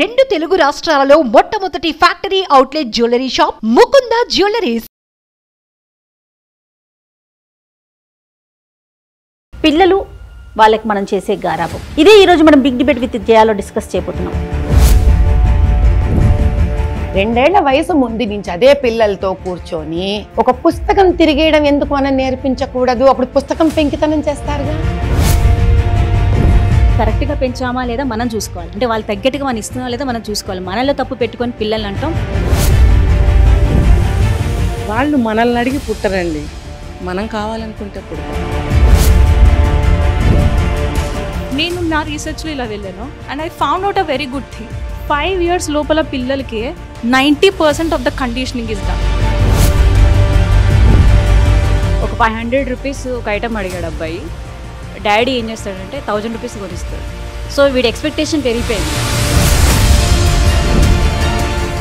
రెండు తెలుగు రాష్ట్రాలలో మొట్టమొదటి factory outlet jewellery shop Mukunda jewelleries పిల్లలు వాళ్ళకి మనం చేసే గారాబం ఇదే ఈరోజు మనం బిగ్ డిబేట్ విత్ జయాలో డిస్కస్ చేయబోతున్నాం రెండేళ్ల వయసు ముందు నుంచి అదే పిల్లలతో కూర్చొని ఒక పుస్తకం తిరిగేయడం ఎందుకు మనం నేర్పించకూడదు అప్పుడు పుస్తకం పెంకితనం చేస్తారుగా కరెక్ట్గా పెంచామా లేదా మనం చూసుకోవాలి అంటే వాళ్ళు తగ్గట్టుగా మనం ఇస్తున్నా లేదా మనం చూసుకోవాలి మనల్ని తప్పు పెట్టుకొని పిల్లల్ని అంటాం వాళ్ళు మనల్ని అడిగి పుట్టరండి మనం కావాలనుకుంటే నేను నా రీసెర్చ్లో ఇలా వెళ్ళాను and I found out a very good thing five years లోపల పిల్లలకి ninety percent of the conditioning is ఒక ఫైవ్ హండ్రెడ్ రూపీస్ ఒక ఐటమ్ అడిగాడు అబ్బాయి డాడీ ఏం చేస్తాడంటే థౌజండ్ రూపీస్ కొనిస్తాడు సో వీడి ఎక్స్పెక్టేషన్ పెరిగిపోయింది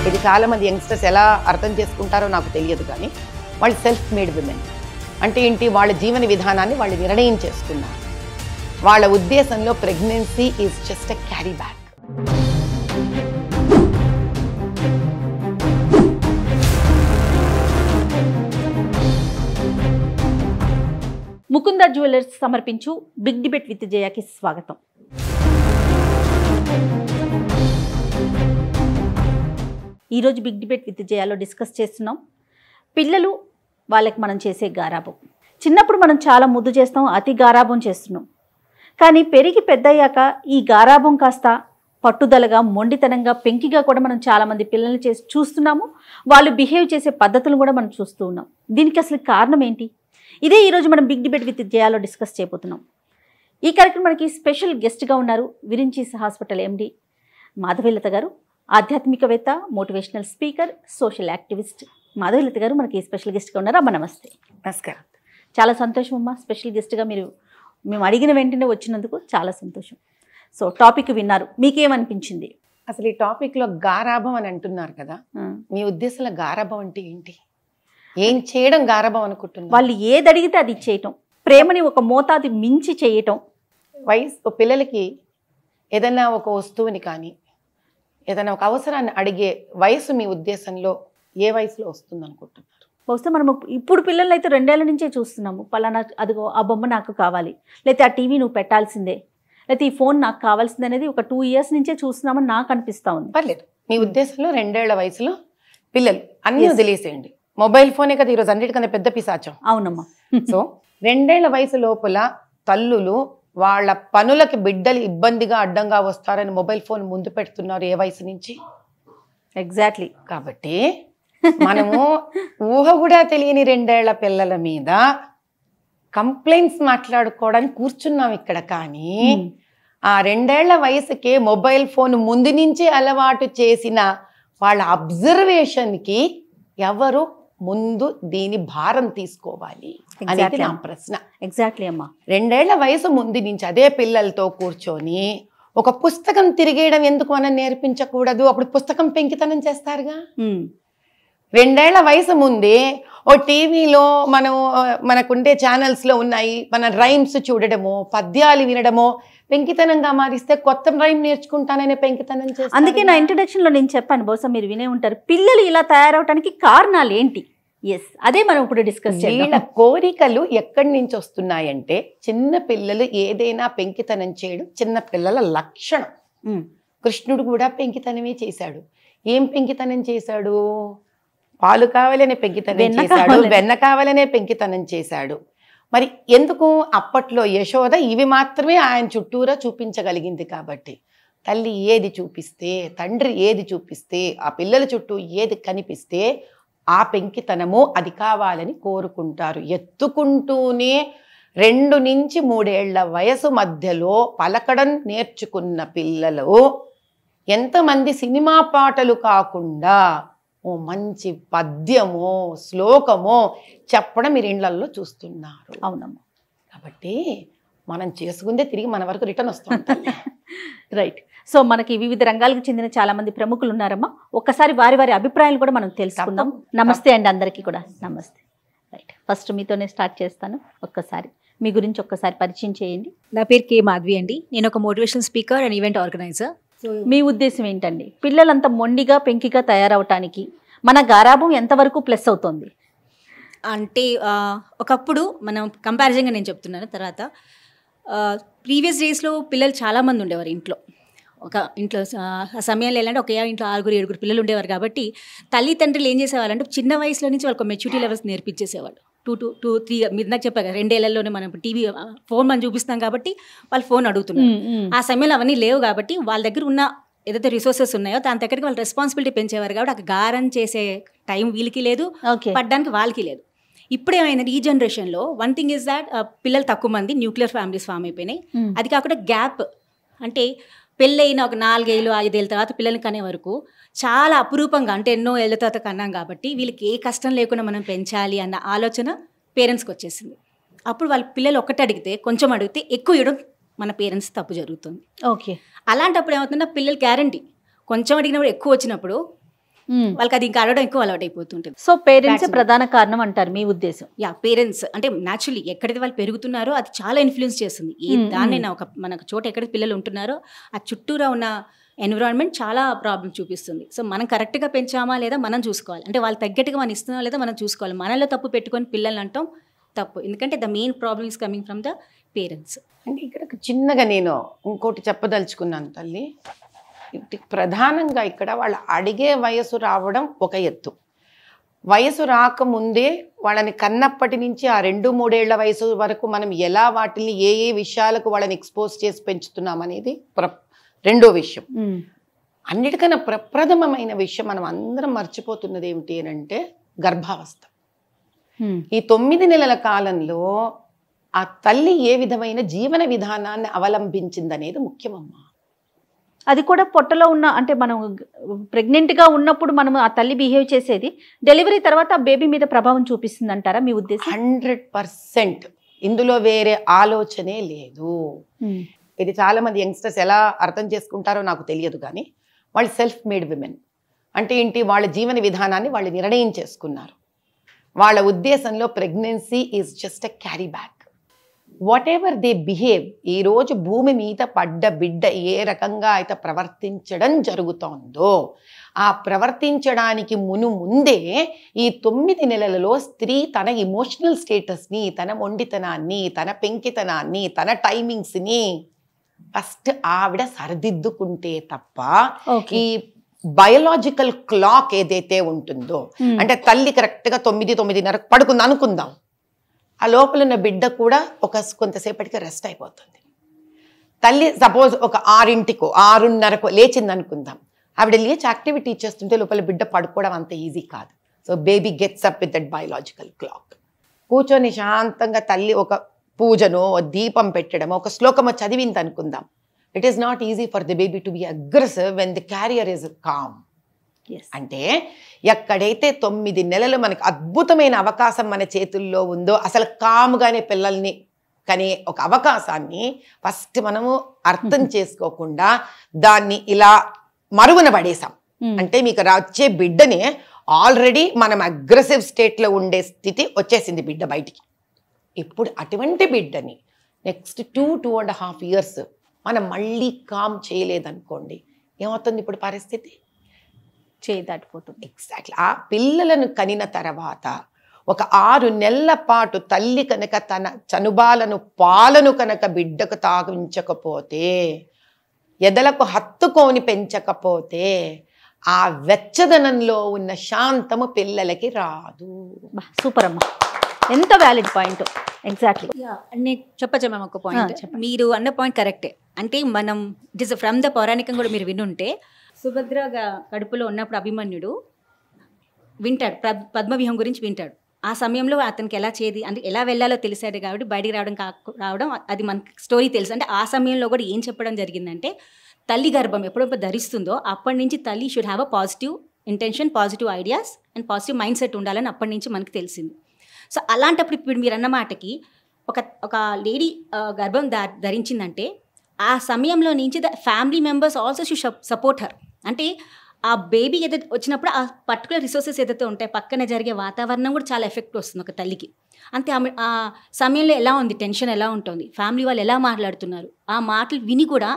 ఇది చాలా మంది యంగ్స్టర్స్ ఎలా అర్థం చేసుకుంటారో నాకు తెలియదు కానీ వాళ్ళు సెల్ఫ్ మేడ్ విమెన్ అంటే ఏంటి వాళ్ళ జీవన విధానాన్ని వాళ్ళు నిర్ణయం చేసుకున్నారు వాళ్ళ ఉద్దేశంలో pregnancy is just a carry back Mukunda jewellers సమర్పించు బిగ్ డిబెట్ విత్ జయాకి స్వాగతం ఈరోజు బిగ్ డిబెట్ విత్ జయాలో డిస్కస్ చేస్తున్నాం పిల్లలు వాళ్ళకి మనం చేసే గారాబం చిన్నప్పుడు మనం చాలా ముద్దు చేస్తాం అతి గారాబం చేస్తున్నాం కానీ పెరిగి పెద్దయ్యాక ఈ గారాబం కాస్త పట్టుదలగా మొండితనంగా పెంకిగా కూడా మనం చాలామంది పిల్లల్ని చేసి చూస్తున్నాము వాళ్ళు బిహేవ్ చేసే పద్ధతులు కూడా మనం చూస్తూ ఉన్నాం దీనికి అసలు కారణం ఏంటి ఇదే ఈరోజు మనం బిగ్ డిబేట్ విత్ జయాలో డిస్కస్ చేయబోతున్నాం ఈ కార్యక్రమానికి స్పెషల్ గెస్ట్గా ఉన్నారు విరించీస్ హాస్పిటల్ ఎండి మాధవీలత గారు ఆధ్యాత్మికవేత్త motivational speaker social activist Madhavilatha garu మనకి స్పెషల్ గెస్ట్గా ఉన్నారు అమ్మ నమస్తే నమస్కారం చాలా సంతోషం అమ్మ స్పెషల్ గెస్ట్గా మీరు మేము అడిగిన వెంటనే వచ్చినందుకు చాలా సంతోషం సో టాపిక్ విన్నారు మీకేమనిపించింది అసలు ఈ టాపిక్లో గారాభం అని అంటున్నారు కదా మీ ఉద్దేశంలో గారాభం అంటే ఏంటి ఏం చేయడం గారభం అనుకుంటున్నారు వాళ్ళు ఏది అడిగితే అది చేయటం ప్రేమని ఒక మోతాది మించి చేయటం వయసు పిల్లలకి ఏదైనా ఒక వస్తువుని కానీ ఏదైనా ఒక అవసరాన్ని అడిగే వయసు మీ ఉద్దేశంలో ఏ వయసులో వస్తుంది అనుకుంటున్నారు బహుశా మనం ఇప్పుడు పిల్లల్ని అయితే రెండేళ్ల నుంచే చూస్తున్నాము పలానా అదిగో ఆ బొమ్మ నాకు కావాలి లేకపోతే ఆ టీవీ నువ్వు పెట్టాల్సిందే లేకపోతే ఈ ఫోన్ నాకు కావాల్సింది అనేది ఒక టూ ఇయర్స్ నుంచే చూస్తున్నామని నాకు అనిపిస్తా ఉంది పర్లేదు మీ ఉద్దేశంలో రెండేళ్ల వయసులో పిల్లలు అన్నీ తెలియసేయండి మొబైల్ ఫోనే కదా ఈరోజు అన్నిటికన్నా పెద్ద పిశాచం అవునమ్మా సో రెండేళ్ల వయసు లోపల తల్లులు వాళ్ళ పనులకి బిడ్డలు ఇబ్బందిగా అడ్డంగా వస్తారని మొబైల్ ఫోన్ ముందు పెడుతున్నారు ఏ వయసు నుంచి ఎగ్జాక్ట్లీ కాబట్టి మనము ఊహ కూడా తెలియని రెండేళ్ల పిల్లల మీద కంప్లైంట్స్ మాట్లాడుకోవడానికి కూర్చున్నాం ఇక్కడ కానీ hmm. ఆ రెండేళ్ల వయసుకే మొబైల్ ఫోన్ ముందు నుంచి అలవాటు చేసిన వాళ్ళ అబ్జర్వేషన్కి ఎవరు ముందు దీని భారం తీసుకోవాలి అనేది నా ప్రశ్న ఎగ్జాక్ట్లీ అమ్మా రెండేళ్ల వయసు ముందు నుంచి అదే పిల్లలతో కూర్చొని ఒక పుస్తకం తిరిగేయడం ఎందుకు మనం నేర్పించకూడదు అప్పుడు పుస్తకం పెంకితనం చేస్తారుగా రెండేళ్ల వయసు ముందే ఓ టీవీలో మనం మనకుండే ఛానల్స్లో ఉన్నాయి మన రైమ్స్ చూడడము పద్యాలు వినడము పెంకితనంగా మారిస్తే కొత్త రైమ్ నేర్చుకుంటాననే పెంకితనం చేసి అందుకే నా లో నేను చెప్పాను బహుశా మీరు వినే ఉంటారు పిల్లలు ఇలా తయారవడానికి కారణాలు ఏంటి ఎస్ అదే మనం ఇప్పుడు డిస్కస్ చేయాలి కోరికలు ఎక్కడి నుంచి వస్తున్నాయంటే చిన్న పిల్లలు ఏదైనా పెంకితనం చేయడం చిన్న పిల్లల లక్షణం కృష్ణుడు కూడా పెంకితనమే చేశాడు ఏం పెంకితనం చేశాడు పాలు కావాలనే పెంకితనం చేశాడు వెన్న కావాలనే పెంకితనం చేశాడు మరి ఎందుకు అప్పట్లో యశోద ఇవి మాత్రమే ఆయన చుట్టూరా చూపించగలిగింది కాబట్టి తల్లి ఏది చూపిస్తే తండ్రి ఏది చూపిస్తే ఆ పిల్లల చుట్టూ ఏది కనిపిస్తే ఆ పెంకితనము అది కావాలని కోరుకుంటారు ఎత్తుకుంటూనే రెండు నుంచి మూడేళ్ల వయసు మధ్యలో పలకడం నేర్చుకున్న పిల్లలు ఎంతమంది సినిమా పాటలు కాకుండా ఓ మంచి పద్యమో శ్లోకమో చెప్పడం మీరు ఇండ్లల్లో చూస్తున్నారు అవునమ్మా కాబట్టి మనం చేసుకుందే తిరిగి మన వరకు రిటర్న్ వస్తుంది రైట్ సో మనకి వివిధ రంగాలకు చెందిన చాలా మంది ప్రముఖులు ఉన్నారమ్మా ఒక్కసారి వారి వారి అభిప్రాయాలు కూడా మనం తెలుసుకుందాం నమస్తే అండి అందరికీ కూడా నమస్తే రైట్ ఫస్ట్ మీతోనే స్టార్ట్ చేస్తాను ఒక్కసారి మీ గురించి ఒక్కసారి పరిచయం చేయండి నా పేరు కే మాధవి అండి నేను ఒక motivation speaker and event organiser మీ ఉద్దేశం ఏంటండి పిల్లలంతా మొండిగా పెంకిగా తయారవటానికి మన గారాభం ఎంతవరకు ప్లస్ అవుతుంది అంటే ఒకప్పుడు మనం కంపారిజన్గా నేను చెప్తున్నాను తర్వాత ప్రీవియస్ డేస్లో పిల్లలు చాలామంది ఉండేవారు ఇంట్లో ఒక ఇంట్లో ఆ సమయంలో ఏంటంటే ఒకే ఇంట్లో ఆరుగురు ఏడుగురు పిల్లలు ఉండేవారు కాబట్టి తల్లిదండ్రులు ఏం అంటే చిన్న వయసులో నుంచి వాళ్ళకి మెచ్యూరిటీ లెవెల్స్ నేర్పించేసేవాళ్ళు టూ టూ టూ త్రీ మీరు నాకు చెప్పారు కదా రెండేళ్లలోనే మనం టీవీ ఫోన్ మనం చూపిస్తాం కాబట్టి వాళ్ళు ఫోన్ అడుగుతున్నారు ఆ సమయంలో అవన్నీ లేవు కాబట్టి వాళ్ళ దగ్గర ఉన్న ఏదైతే రిసోర్సెస్ ఉన్నాయో దాని దగ్గరికి వాళ్ళు రెస్పాన్సిబిలిటీ పెంచేవారు కాబట్టి అక్కడ గారం చేసే టైం వీళ్ళకి లేదు పడ్డానికి వాళ్ళకి లేదు ఇప్పుడు ఏమైందంటే ఈ జనరేషన్లో వన్ థింగ్ ఇస్ దాట్ పిల్లలు తక్కువ మంది న్యూక్లియర్ ఫ్యామిలీస్ ఫామ్ అయిపోయినాయి అది కాకుండా గ్యాప్ అంటే పెళ్ళైన ఒక నాలుగేళ్ళు ఐదేళ్ళ తర్వాత పిల్లలు కనే వరకు చాలా అపురూపంగా అంటే ఎన్నో ఏళ్ళ తర్వాత కన్నాం కాబట్టి వీళ్ళకి ఏ కష్టం లేకుండా మనం పెంచాలి అన్న ఆలోచన పేరెంట్స్కి వచ్చేసింది అప్పుడు వాళ్ళ పిల్లలు ఒక్కటి అడిగితే కొంచెం అడిగితే ఎక్కువ ఇవ్వడం మన పేరెంట్స్ తప్పు జరుగుతుంది ఓకే అలాంటప్పుడు ఏమవుతుందో పిల్లలు గ్యారంటీ కొంచెం అడిగినప్పుడు ఎక్కువ వచ్చినప్పుడు Hmm. వాళ్ళకి అది ఇంకా అడగడం ఎక్కువ అలవాటు అయిపోతుంటుంది సో పేరెంట్స్ ప్రధాన కారణం అంటారు మీ ఉద్దేశం యా పేరెంట్స్ అంటే న్యాచురల్లీ ఎక్కడైతే వాళ్ళు పెరుగుతున్నారో అది చాలా ఇన్ఫ్లుయెన్స్ చేస్తుంది ఈ hmm, దాన్ని hmm. ఒక మనకు చోట ఎక్కడ పిల్లలు ఉంటున్నారో ఆ చుట్టూరా ఉన్న ఎన్విరాన్మెంట్ చాలా ప్రాబ్లం చూపిస్తుంది సో మనం కరెక్ట్గా పెంచామా లేదా మనం చూసుకోవాలి అంటే వాళ్ళు తగ్గట్టుగా మనం ఇస్తున్నా లేదా మనం చూసుకోవాలి మనలో తప్పు పెట్టుకొని పిల్లల్ని అంటాం తప్పు ఎందుకంటే the main problem is coming from the parents అంటే ఇక్కడ చిన్నగా నేను ఇంకోటి చెప్పదలుచుకున్నాను తల్లి ప్రధానంగా ఇక్కడ వాళ్ళు అడిగే వయసు రావడం ఒక ఎత్తు వయసు రాకముందే వాళ్ళని కన్నప్పటి నుంచి ఆ రెండు మూడేళ్ల వయసు వరకు మనం ఎలా వాటిని ఏ ఏ విషయాలకు వాళ్ళని ఎక్స్పోజ్ చేసి పెంచుతున్నాం అనేది ప్ర రెండో విషయం అన్నిటికన్నా ప్రప్రథమమైన విషయం మనం అందరం మర్చిపోతున్నది ఏమిటి అంటే గర్భావస్థ ఈ తొమ్మిది నెలల కాలంలో ఆ తల్లి ఏ విధమైన జీవన విధానాన్ని అవలంబించిందనేది ముఖ్యమమ్మా అది కూడా పొట్టలో ఉన్న అంటే మనం ప్రెగ్నెంట్గా ఉన్నప్పుడు మనం ఆ తల్లి బిహేవ్ చేసేది డెలివరీ తర్వాత ఆ బేబీ మీద ప్రభావం చూపిస్తుంది అంటారా మీ ఉద్దేశం హండ్రెడ్ పర్సెంట్ ఇందులో వేరే ఆలోచనే లేదు hmm. ఇది చాలా మంది యంగ్స్టర్స్ ఎలా అర్థం చేసుకుంటారో నాకు తెలియదు కానీ వాళ్ళు సెల్ఫ్ మేడ్ విమెన్ అంటే ఏంటి వాళ్ళ జీవన విధానాన్ని వాళ్ళు నిర్ణయం చేసుకున్నారు వాళ్ళ ఉద్దేశంలో pregnancy is just a carry back whatever they behave ఈరోజు భూమి మీద పడ్డ బిడ్డ ఏ రకంగా అయితే ప్రవర్తించడం జరుగుతోందో ఆ ప్రవర్తించడానికి మును ముందే ఈ తొమ్మిది నెలలలో స్త్రీ తన ఇమోషనల్ స్టేటస్ని తన మొండితనాన్ని తన పెంకితనాన్ని తన టైమింగ్స్ని ఫస్ట్ ఆవిడ సరిదిద్దుకుంటే తప్ప ఈ బయలాజికల్ క్లాక్ ఏదైతే ఉంటుందో hmm. అంటే తల్లి కరెక్ట్గా తొమ్మిది తొమ్మిదిన్నరకు పడుకుంది అనుకుందాం ఆ లోపల ఉన్న బిడ్డ కూడా ఒక కొంతసేపటికి రెస్ట్ అయిపోతుంది తల్లి సపోజ్ ఒక ఆరింటికో ఆరున్నరకో లేచింది అనుకుందాం ఆవిడ లేచి యాక్టివిటీ చేస్తుంటే లోపల బిడ్డ పడుకోవడం అంత ఈజీ కాదు so baby gets up with that biological clock కూర్చొని శాంతంగా తల్లి ఒక పూజను దీపం పెట్టడము ఒక శ్లోకము చదివింది అనుకుందాం it is not easy for the baby to be aggressive when the carrier is calm అంటే ఎక్కడైతే తొమ్మిది నెలలు మనకు అద్భుతమైన అవకాశం మన చేతుల్లో ఉందో అసలు కాముగానే పిల్లల్ని కానీ ఒక అవకాశాన్ని ఫస్ట్ మనము అర్థం చేసుకోకుండా దాన్ని ఇలా మరుగున పడేసాం hmm. అంటే మీకు వచ్చే బిడ్డని ఆల్రెడీ మనం అగ్రెసివ్ స్టేట్లో ఉండే స్థితి వచ్చేసింది బిడ్డ బయటికి ఇప్పుడు అటువంటి బిడ్డని next two two and half years మనం మళ్ళీ కామ్ చేయలేదనుకోండి ఏమవుతుంది ఇప్పుడు పరిస్థితి చేయి దాటిపోతుంది ఎగ్జాక్ట్లీ ఆ పిల్లలను కనిన తర్వాత ఒక ఆరు నెలల పాటు తల్లి కనుక తన చనుబాలను పాలను కనుక బిడ్డకు తాగించకపోతే ఎదలకు హత్తుకొని పెంచకపోతే ఆ వెచ్చదనంలో ఉన్న శాంతము పిల్లలకి రాదు సూపర్ అమ్మ ఎంత వ్యాలిడ్ పాయింట్ ఎగ్జాక్ట్లీ నేను చెప్పచ్చా మేము ఒక పాయింట్ మీరు అన్న పాయింట్ కరెక్టే అంటే మనం ఇట్ ఇస్ ఫ్రమ్ ద పౌరాణికం కూడా మీరు వినుంటే సుభద్ర కడుపులో ఉన్నప్పుడు అభిమన్యుడు వింటాడు పద్మవ్యూహం గురించి వింటాడు ఆ సమయంలో అతనికి ఎలా చేది అంటే ఎలా వెళ్ళాలో తెలిసాడు కాబట్టి బయటికి రావడం కా రావడం అది మనకి స్టోరీ తెలుసు అంటే ఆ సమయంలో కూడా ఏం చెప్పడం జరిగిందంటే తల్లి గర్భం ఎప్పుడెప్పుడు ధరిస్తుందో అప్పటి నుంచి తల్లి should have a positive intention positive ideas and positive mindset ఉండాలని అప్పటి నుంచి మనకు తెలిసింది సో అలాంటప్పుడు ఇప్పుడు మీరు అన్న మాటకి ఒక ఒక లేడీ గర్భం ధరించిందంటే ఆ సమయంలో నుంచి the family members also should support her అంటే ఆ బేబీ ఏదైతే వచ్చినప్పుడు ఆ పర్టికులర్ రిసోర్సెస్ ఏదైతే ఉంటాయి పక్కన జరిగే వాతావరణం కూడా చాలా ఎఫెక్ట్ వస్తుంది ఒక తల్లికి అంతే ఆమె ఆ సమయంలో ఎలా ఉంది టెన్షన్ ఎలా ఉంటుంది ఫ్యామిలీ వాళ్ళు ఎలా మాట్లాడుతున్నారు ఆ మాటలు విని కూడా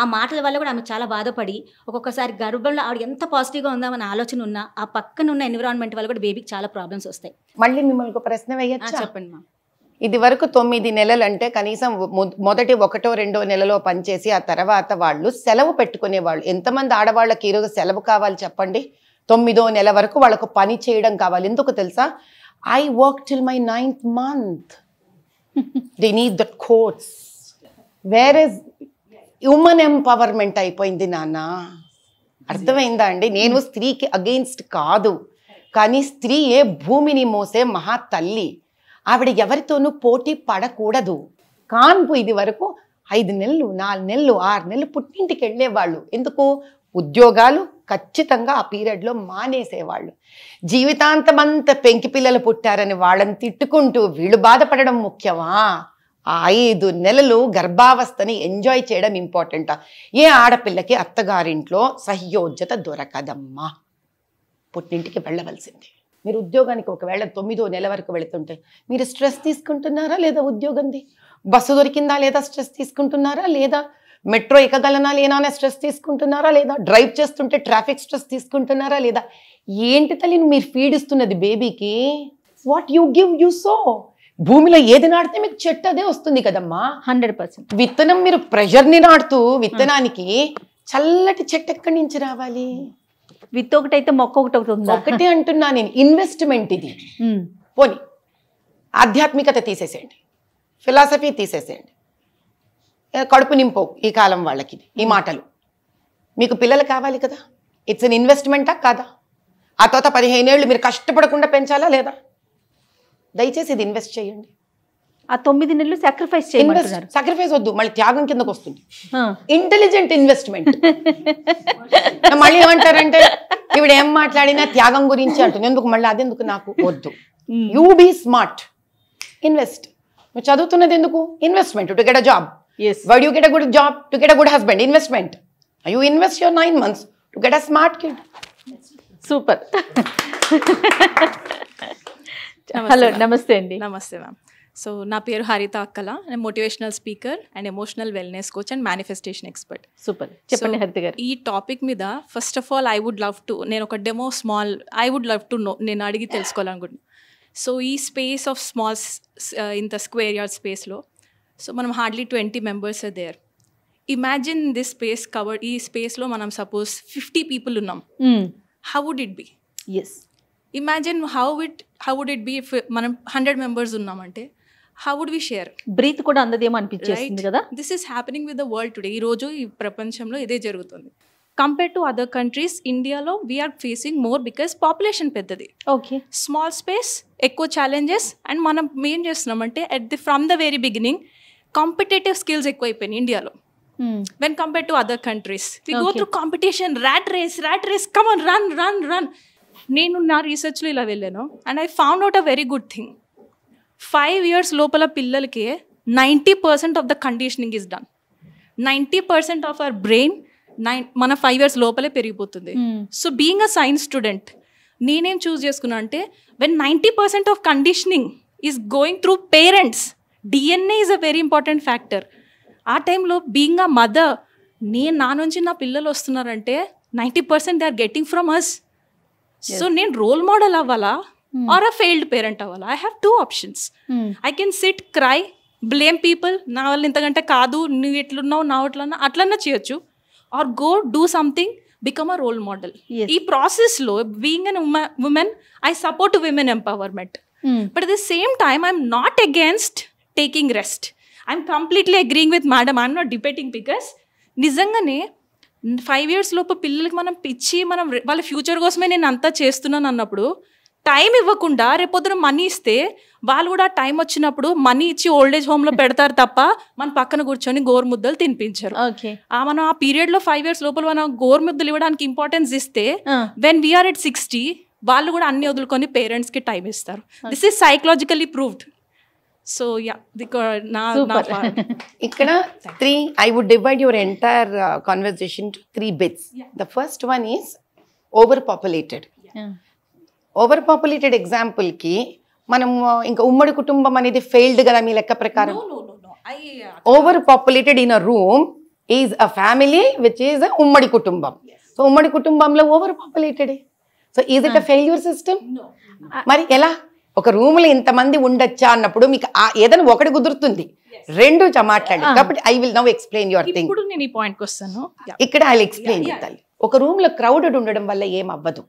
ఆ మాటల వల్ల కూడా ఆమె చాలా బాధపడి ఒక్కొక్కసారి గర్భంలో ఆవిడ ఎంత పాజిటివ్గా ఉందా అనే ఆలోచన ఉన్నా ఆ పక్కన ఉన్న ఎన్విరాన్మెంట్ వల్ల కూడా బేబీకి చాలా ప్రాబ్లమ్స్ వస్తాయి మళ్ళీ మిమ్మల్ని ఒక ప్రశ్న చెప్పండి మా ఇది వరకు తొమ్మిది నెలలు అంటే కనీసం మొదటి ఒకటో రెండో నెలలో పనిచేసి ఆ తర్వాత వాళ్ళు సెలవు పెట్టుకునేవాళ్ళు ఎంతమంది ఆడవాళ్ళకి ఈరోజు సెలవు కావాలి చెప్పండి తొమ్మిదో నెల వరకు వాళ్ళకు పని చేయడం కావాలి ఎందుకు తెలుసా I work till my ninth month the need that course where is human empowerment అయిపోయింది నాన్న అర్థమైందా అండి నేను స్త్రీకి అగెయిన్స్ట్ కాదు కానీ స్త్రీయే భూమిని మోసే మహా తల్లి ఆవిడ ఎవరితోనూ పోటీ పడకూడదు కాన్పు ఇది వరకు ఐదు నెలలు నాలుగు నెలలు ఆరు నెలలు పుట్టింటికి వెళ్ళేవాళ్ళు ఎందుకు ఉద్యోగాలు ఖచ్చితంగా ఆ పీరియడ్లో మానేసేవాళ్ళు జీవితాంతమంత పెంకి పిల్లలు పుట్టారని వాళ్ళని తిట్టుకుంటూ వీళ్ళు బాధపడడం ముఖ్యమా ఆ ఐదు నెలలు గర్భావస్థని ఎంజాయ్ చేయడం ఇంపార్టెంటా ఏ ఆడపిల్లకి అత్తగారింట్లో సహ్యోజ్యత దొరకదమ్మా పుట్టింటికి వెళ్ళవలసింది మీరు ఉద్యోగానికి ఒకవేళ తొమ్మిదో నెల వరకు వెళుతుంటే మీరు స్ట్రెస్ తీసుకుంటున్నారా లేదా ఉద్యోగంది బస్సు దొరికిందా లేదా స్ట్రెస్ తీసుకుంటున్నారా లేదా మెట్రో ఎక్కగలనా లేనా స్ట్రెస్ తీసుకుంటున్నారా లేదా డ్రైవ్ చేస్తుంటే ట్రాఫిక్ స్ట్రెస్ తీసుకుంటున్నారా లేదా ఏంటి తల్లిని మీరు ఫీడ్ ఇస్తున్నది బేబీకి what you give you sow భూమిలో ఏది నాటితే మీకు చెట్టు అదే వస్తుంది కదమ్మా హండ్రెడ్ పర్సెంట్ విత్తనం మీరు ప్రెషర్ని నాటుతూ విత్తనానికి చల్లటి చెట్టు ఎక్కడి నుంచి రావాలి విత్ ఒకటి అయితే మొక్క ఒకటి అవుతుంది ఒకటి అంటున్నా నేను ఇన్వెస్ట్మెంట్ ఇది పోనీ ఆధ్యాత్మికత తీసేసేయండి ఫిలాసఫీ తీసేసేయండి కడుపు నింపో ఈ కాలం వాళ్ళకి ఈ మాటలు మీకు పిల్లలు కావాలి కదా ఇట్స్ అన్ ఇన్వెస్ట్మెంటా కాదా ఆ తర్వాత పదిహేనేళ్ళు మీరు కష్టపడకుండా పెంచాలా లేదా దయచేసి ఇది ఇన్వెస్ట్ చేయండి ఆ తొమ్మిది నెలలు సాక్రిఫైస్ చేయాలి సాక్రిఫైస్ వద్దు మళ్ళీ త్యాగం కిందకు వస్తుంది ఇంటెలిజెంట్ ఇన్వెస్ట్మెంట్ మళ్ళీ ఏమంటారంటే ఇవిడ ఏం మాట్లాడినా త్యాగం గురించి అంటుంది ఎందుకు మళ్ళీ అదెందుకు నాకు వద్దు యూ బీ స్మార్ట్ ఇన్వెస్ట్ నువ్వు చదువుతున్నది ఎందుకు investment to get a job would you get a good job to get a good husband investment you invest your nine months to get a smart kid super hello నమస్తే అండి నమస్తే ma'am so నా పేరు హరిత అక్కల నేను motivational speaker and emotional wellness coach and manifestation expert super చెప్పండి హరిత గారు ఈ topic మీద first of all I would love to నేను ఒక demo small I would love to know నేను అడిగి తెలుసుకోవాలనుకుంటున్నాను సో ఈ స్పేస్ ఆఫ్ స్మాల్ ఇంత స్క్వేర్ యార్డ్ స్పేస్లో సో మనం hardly twenty members there imagine this space cover ఈ స్పేస్లో మనం సపోజ్ ఫిఫ్టీ పీపుల్ ఉన్నాం how would it be yes imagine how it how would it be మనం హండ్రెడ్ మెంబర్స్ ఉన్నామంటే how would we share breath కూడా అందదేమో అనిపించేస్తుంది కదా this is happening with the world today ఈ రోజు ఈ ప్రపంచంలో ఇదే జరుగుతుంది కంపేర్ టు అదర్ కంట్రీస్ ఇండియాలో we are facing more because population పెద్దది ఓకే స్మాల్ స్పేస్ ఎక్కువ ఛాలెంజెస్ అండ్ మనం ఏం చేస్తున్నామంటే at the from the very beginning competitive skills ఎక్కువైపోయినాయి ఇండియాలో when compare to other countries we go through competition rat race rat race come on run run run నేను నా రీసెర్చ్లో ఇలా వెళ్ళాను and I found out a very good thing five years లోపల పిల్లలకి ninety percent of the conditioning is done ninety percent of our brain nine మన five years లోపలే పెరిగిపోతుంది hmm. So being a science student నేనేం choose చేసుకున్నా అంటే when ninety percent of conditioning is going through parents DNA is a very important factor ఆ టైంలో being a mother నేను నా నుంచి నా పిల్లలు వస్తున్నారంటే ninety percent they are getting from us so నేను రోల్ మోడల్ అవ్వాలా ఆర్ అ ఫెయిల్డ్ పేరెంట్ అవ్వాలి I have two options I can sit cry blame people నా వల్ల ఇంతకంటే కాదు నువ్వు ఎట్లున్నావు నా ఎట్లన్నా అట్లన్నా చేయొచ్చు or go do something become a role model ఈ ప్రాసెస్లో being an woman I support women empowerment but at the same time I'm not against taking rest I'm completely agreeing with madam I'm not debating because నిజంగానే five years లోపు పిల్లలకి మనం పిచ్చి మనం వాళ్ళ future కోసమే నేను అంతా చేస్తున్నాను అన్నప్పుడు టైం ఇవ్వకుండా రేపొద్దున మనీ ఇస్తే వాళ్ళు కూడా టైం వచ్చినప్పుడు మనీ ఇచ్చి ఓల్డేజ్ హోమ్ లో పెడతారు తప్ప మన పక్కన కూర్చొని గోరుముద్దలు తినిపించరు మనం ఆ పీరియడ్ లో ఫైవ్ ఇయర్స్ లోపల మనం గోరుముద్దలు ఇవ్వడానికి ఇంపార్టెన్స్ ఇస్తే వెన్ వీఆర్ ఎట్ సిక్స్టీ వాళ్ళు కూడా అన్ని వదులుకొని పేరెంట్స్ కి టైం ఇస్తారు this is psychologically proved so నా ఇక్కడ three I would divide your entire conversation three bits the first one is over populated over populated ఎగ్జాంపుల్కి మనం ఇంకా ఉమ్మడి కుటుంబం అనేది ఫెయిల్డ్ కదా మీ లెక్క ప్రకారం over populated in a room is a family which is a ఉమ్మడి కుటుంబం సో ఉమ్మడి కుటుంబంలో over populated so is it a failure system మరి ఎలా ఒక రూమ్లో ఇంతమంది ఉండొచ్చా అన్నప్పుడు మీకు ఏదైనా ఒకటి కుదురుతుంది రెండు మాట్లాడి ah. కాబట్టి I will now explain your thing ఇప్పుడు నేను ఈ పాయింట్కి వస్తాను ఇక్కడ ఐ ఎక్స్ప్లెయిన్ చేస్తాను ఒక రూమ్లో క్రౌడెడ్ ఉండడం వల్ల ఏం అవ్వదు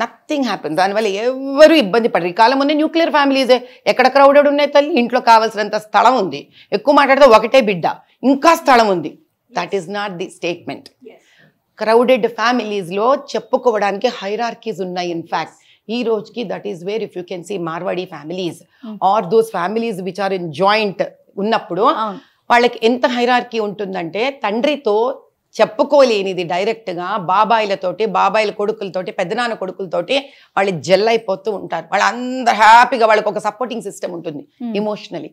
నథింగ్ హ్యాపెన్ దానివల్ల ఎవరు ఇబ్బంది పడరు ఈ కాలం ఉంది న్యూక్లియర్ ఫ్యామిలీసే ఎక్కడ క్రౌడెడ్ ఉన్నాయి తల్లి ఇంట్లో కావాల్సినంత స్థలం ఉంది ఎక్కువ మాట్లాడితే ఒకటే బిడ్డ ఇంకా స్థలం ఉంది that is not the statement crowded ఫ్యామిలీస్లో చెప్పుకోవడానికి హైరార్కీస్ ఉన్నాయి ఇన్ఫ్యాక్ట్ ఈ రోజుకి that is where if you can see Marwari families are those families which are in joint ఉన్నప్పుడు వాళ్ళకి ఎంత హైరార్కీ ఉంటుందంటే తండ్రితో చెప్పుకోలేనిది డైరెక్ట్గా బాబాయిలతోటి బాబాయిల కొడుకులతోటి పెద్దనాన్న కొడుకులతోటి వాళ్ళు జెల్ అయిపోతూ ఉంటారు వాళ్ళు అందరు హ్యాపీగా వాళ్ళకి ఒక సపోర్టింగ్ సిస్టమ్ ఉంటుంది ఇమోషనలీ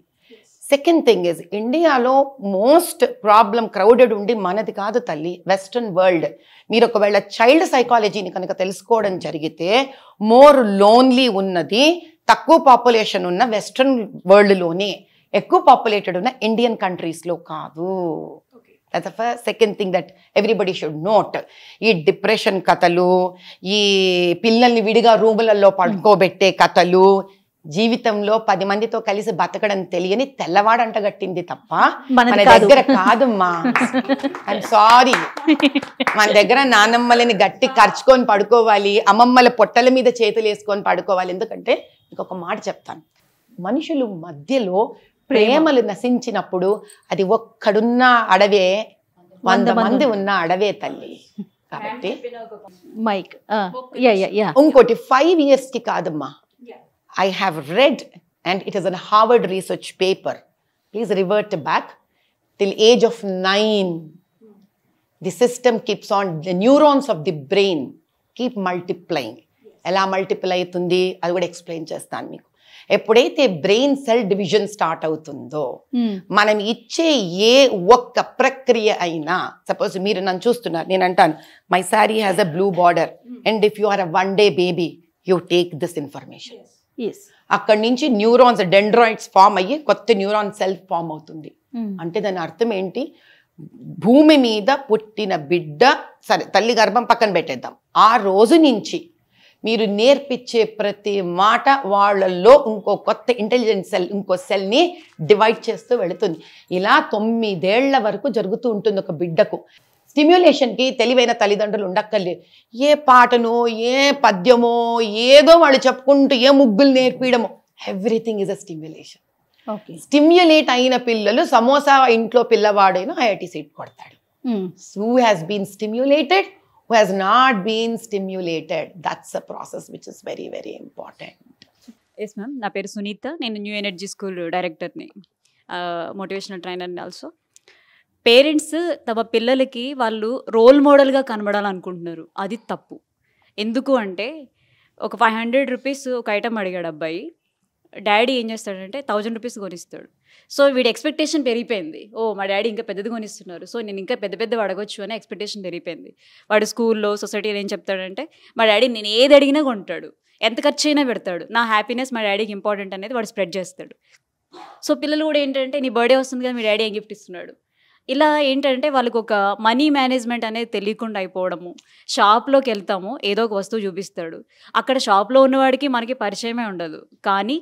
సెకండ్ థింగ్ ఇస్ ఇండియాలో మోస్ట్ ప్రాబ్లం క్రౌడెడ్ ఉండి మనది కాదు తల్లి వెస్ట్రన్ వరల్డ్ మీరు ఒకవేళ చైల్డ్ సైకాలజీని కనుక తెలుసుకోవడం జరిగితే మోర్ లోన్లీ ఉన్నది తక్కువ పాపులేషన్ ఉన్న వెస్ట్రన్ వరల్డ్లోనే ఎక్కువ పాపులేటెడ్ ఉన్న ఇండియన్ కంట్రీస్లో కాదు as second thing that everybody should note ఈ డిప్రెషన్ కథలు ఈ పిల్లల్ని విడిగా రూములలో పడుకోబెట్టే కథలు జీవితంలో పది మందితో కలిసి బతకడం తెలియని తెల్లవాడంట గట్టింది తప్ప మన దగ్గర కాదమ్మా ఐ సారీ మన దగ్గర నానమ్మలని గట్టి ఖర్చుకొని పడుకోవాలి అమ్మమ్మల పొట్టల మీద చేతులు వేసుకొని పడుకోవాలి ఎందుకంటే ఇంకొక మాట చెప్తాను మనుషులు మధ్యలో ప్రేమలు నశించినప్పుడు అది ఒక్కడున్న అడవే వంద మంది ఉన్న అడవే తల్లి కాబట్టి మైక్ ఇంకోటి ఫైవ్ ఇయర్స్కి కాదమ్మా I have read and it is an Harvard research paper please revert back till age of nine the system keeps on the neurons of the brain keep multiplying ఎలా మల్టిప్లై అవుతుంది అది కూడా explain చేస్తాను మీకు ఎప్పుడైతే brain cell division start అవుతుందో hmm. మనం ఇచ్చే ఏ ఒక్క ప్రక్రియ అయినా సపోజ్ మీరు నన్ను చూస్తున్నారు నేను అంటాను my sari has a blue border and if you are a one day baby you take this information అక్కడి నుంచి న్యూరాన్స్ డెండ్రాయిడ్స్ ఫామ్ అయ్యి కొత్త న్యూరాన్ సెల్ ఫామ్ అవుతుంది hmm. అంటే దాని అర్థం ఏంటి భూమి మీద పుట్టిన బిడ్డ సరే తల్లి గర్భం పక్కన పెట్టేద్దాం ఆ రోజు నుంచి మీరు నేర్పించే ప్రతి మాట వాళ్ళల్లో ఇంకో కొత్త ఇంటెలిజెన్స్ సెల్ ఇంకో సెల్ని డివైడ్ చేస్తూ వెళుతుంది ఇలా తొమ్మిదేళ్ల వరకు జరుగుతూ ఉంటుంది ఒక బిడ్డకు స్టిమ్యులేషన్కి తెలివైన తల్లిదండ్రులు ఉండక్కర్లేదు ఏ పాటనో ఏ పద్యమో ఏదో వాళ్ళు చెప్పుకుంటూ ఏ ముగ్గులు నేర్పించడమో everything is a stimulation stimulate అయిన పిల్లలు సమోసా ఇంట్లో పిల్లవాడైనా ఐఐటీ సీట్ కొడతాడు so has been stimulated who has not been stimulated. That's a process which is very, very important. Yes ma'am నా పేరు సునీత నేను న్యూ ఎనర్జీ స్కూల్ డైరెక్టర్ని మోటివేషనల్ ట్రైనర్ని ఆల్సో పేరెంట్స్ తమ పిల్లలకి వాళ్ళు రోల్ మోడల్గా కనబడాలనుకుంటున్నారు అది తప్పు ఎందుకు అంటే ఒక ఫైవ్ హండ్రెడ్ రూపీస్ ఒక ఐటమ్ అడిగాడు అబ్బాయి డాడీ ఏం చేస్తాడంటే థౌజండ్ రూపీస్ కొనిస్తాడు సో వీడి ఎక్స్పెక్టేషన్ పెరిగిపోయింది ఓ మా డాడీ ఇంకా పెద్దది కొనిస్తున్నారు సో నేను ఇంకా పెద్ద పెద్ద అడగొచ్చు అని ఎక్స్పెక్టేషన్ పెరిగిపోయింది వాడు స్కూల్లో సొసైటీలో ఏం చెప్తాడంటే మా డాడీ నేను ఏది అడిగినా కొంటాడు ఎంత ఖర్చు అయినా పెడతాడు నా హ్యాపీనెస్ మా డాడీకి ఇంపార్టెంట్ అనేది వాడు స్ప్రెడ్ చేస్తాడు సో పిల్లలు కూడా ఏంటంటే నీ బర్త్డే వస్తుంది కదా మీ డాడీ ఏం గిఫ్ట్ ఇస్తున్నాడు ఇలా ఏంటంటే వాళ్ళకి ఒక మనీ మేనేజ్మెంట్ అనేది తెలియకుండా అయిపోవడము షాప్లోకి వెళ్తాము ఏదో ఒక వస్తువు చూపిస్తాడు అక్కడ షాప్లో ఉన్నవాడికి మనకి పరిచయమే ఉండదు కానీ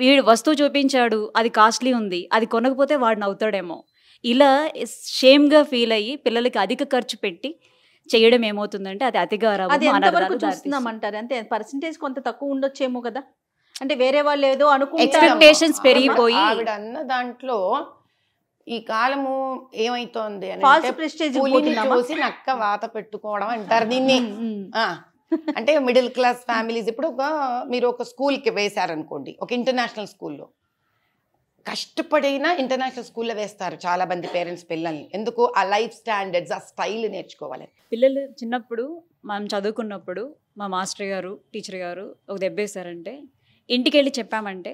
వీడు వస్తువు చూపించాడు అది కాస్ట్లీ ఉంది అది కొనకపోతే వాడు నవ్వుతాడేమో ఇలా షేమ్గా ఫీల్ అయ్యి పిల్లలకి అధిక ఖర్చు పెట్టి చేయడం ఏమవుతుందంటే అది అతిగా అంటారు అంతే పర్సంటేజ్ కొంత తక్కువ ఉండొచ్చేమో కదా అంటే వేరే వాళ్ళు ఏదో అనుకో ఎక్స్పెక్టేషన్స్ పెరిగిపోయి ఆవిడ అన్న దాంట్లో ఈ కాలము ఏమైతోంది అని చూసి నక్క వాత పెట్టుకోవడం అంటారు దీన్ని అంటే మిడిల్ క్లాస్ ఫ్యామిలీస్ ఇప్పుడు ఒక మీరు ఒక స్కూల్కి వేశారనుకోండి ఒక ఇంటర్నేషనల్ స్కూల్లో కష్టపడైనా ఇంటర్నేషనల్ స్కూల్లో వేస్తారు చాలా మంది పేరెంట్స్ పిల్లల్ని ఎందుకు ఆ లైఫ్ స్టాండర్డ్స్ ఆ స్టైల్ నేర్చుకోవాలి పిల్లలు చిన్నప్పుడు మనం చదువుకున్నప్పుడు మా మాస్టర్ గారు టీచర్ గారు ఒక దెబ్బేసారంటే ఇంటికి వెళ్ళి చెప్పామంటే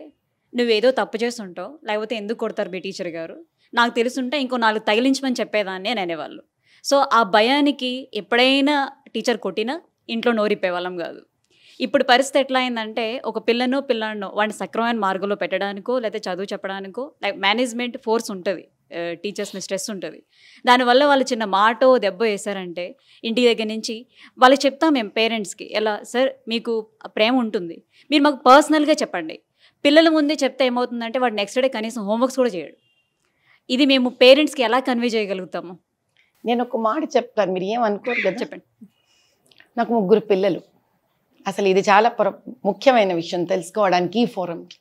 నువ్వేదో తప్పు చేస్తుంటావు లేకపోతే ఎందుకు కొడతారు మీ టీచర్ గారు నాకు తెలుసుంటే ఇంకో నాలుగు తగిలించమని చెప్పేదాన్ని అని అనేవాళ్ళు సో ఆ భయానికి ఎప్పుడైనా టీచర్ కొట్టినా ఇంట్లో వాళ్ళం కాదు ఇప్పుడు పరిస్థితి ఎట్లా అయిందంటే ఒక పిల్లను పిల్లనో వాడిని సక్రమైన మార్గంలో పెట్టడానికో లేదా చదువు చెప్పడానికో లైక్ మేనేజ్మెంట్ ఫోర్స్ ఉంటుంది టీచర్స్ని స్ట్రెస్ ఉంటుంది దానివల్ల వాళ్ళు చిన్న మాటో దెబ్బ వేశారంటే ఇంటి దగ్గర నుంచి వాళ్ళు చెప్తాం మేము పేరెంట్స్కి ఎలా సార్ మీకు ప్రేమ ఉంటుంది మీరు మాకు పర్సనల్గా చెప్పండి పిల్లల ముందే చెప్తే ఏమవుతుందంటే వాడు నెక్స్ట్ డే కనీసం హోంవర్క్స్ కూడా చేయడు ఇది మేము పేరెంట్స్కి ఎలా కన్వే చేయగలుగుతాము నేను ఒక మాట చెప్తాను మీరు ఏమనుకోరు కదా చెప్పండి నాకు ముగ్గురు పిల్లలు అసలు ఇది చాలా ముఖ్యమైన విషయం తెలుసుకోవడానికి ఈ ఫోరంకి